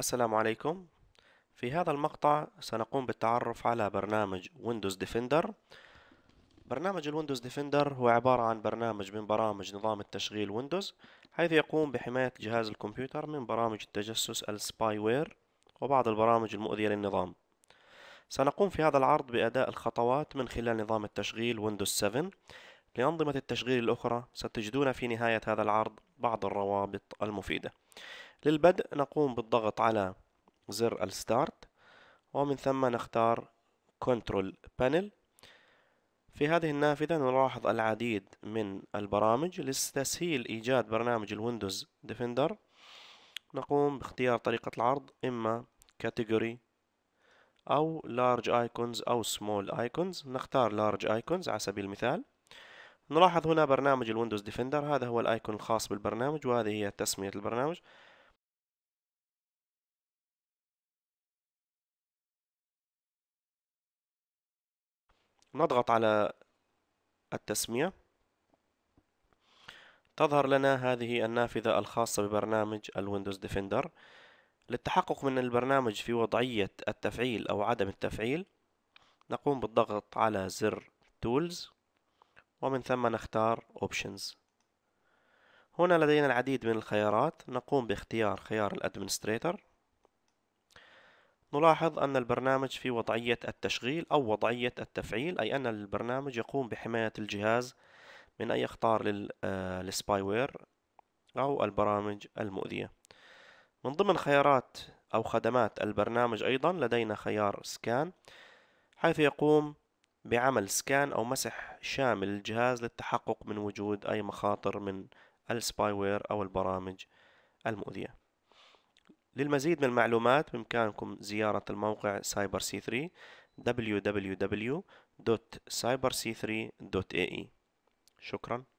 السلام عليكم في هذا المقطع سنقوم بالتعرف على برنامج ويندوز ديفندر برنامج الويندوز ديفندر هو عبارة عن برنامج من برامج نظام التشغيل ويندوز حيث يقوم بحماية جهاز الكمبيوتر من برامج التجسس السباي وير وبعض البرامج المؤذية للنظام سنقوم في هذا العرض بأداء الخطوات من خلال نظام التشغيل ويندوز 7 لأنظمة التشغيل الأخرى ستجدون في نهاية هذا العرض بعض الروابط المفيدة للبدء نقوم بالضغط على زر الستارت ومن ثم نختار كنترول بانل في هذه النافذة نلاحظ العديد من البرامج لتسهيل إيجاد برنامج الويندوز ديفندر نقوم باختيار طريقة العرض إما كاتيجوري أو لارج ايكونز أو سمول ايكونز نختار لارج ايكونز على سبيل المثال نلاحظ هنا برنامج الويندوز ديفندر هذا هو الايكون الخاص بالبرنامج وهذه هي تسمية البرنامج نضغط على التسمية تظهر لنا هذه النافذة الخاصة ببرنامج الويندوز ديفندر للتحقق من البرنامج في وضعية التفعيل أو عدم التفعيل نقوم بالضغط على زر تولز ومن ثم نختار Options هنا لدينا العديد من الخيارات نقوم باختيار خيار الأدمنستريتر نلاحظ أن البرنامج في وضعية التشغيل أو وضعية التفعيل أي أن البرنامج يقوم بحماية الجهاز من أي أخطار للسبايوير آه، أو البرامج المؤذية من ضمن خيارات أو خدمات البرنامج أيضا لدينا خيار سكان حيث يقوم بعمل سكان أو مسح شامل للجهاز للتحقق من وجود أي مخاطر من وير أو البرامج المؤذية للمزيد من المعلومات بإمكانكم زيارة الموقع سايبر سي 3 www.cyberc3.ae شكراً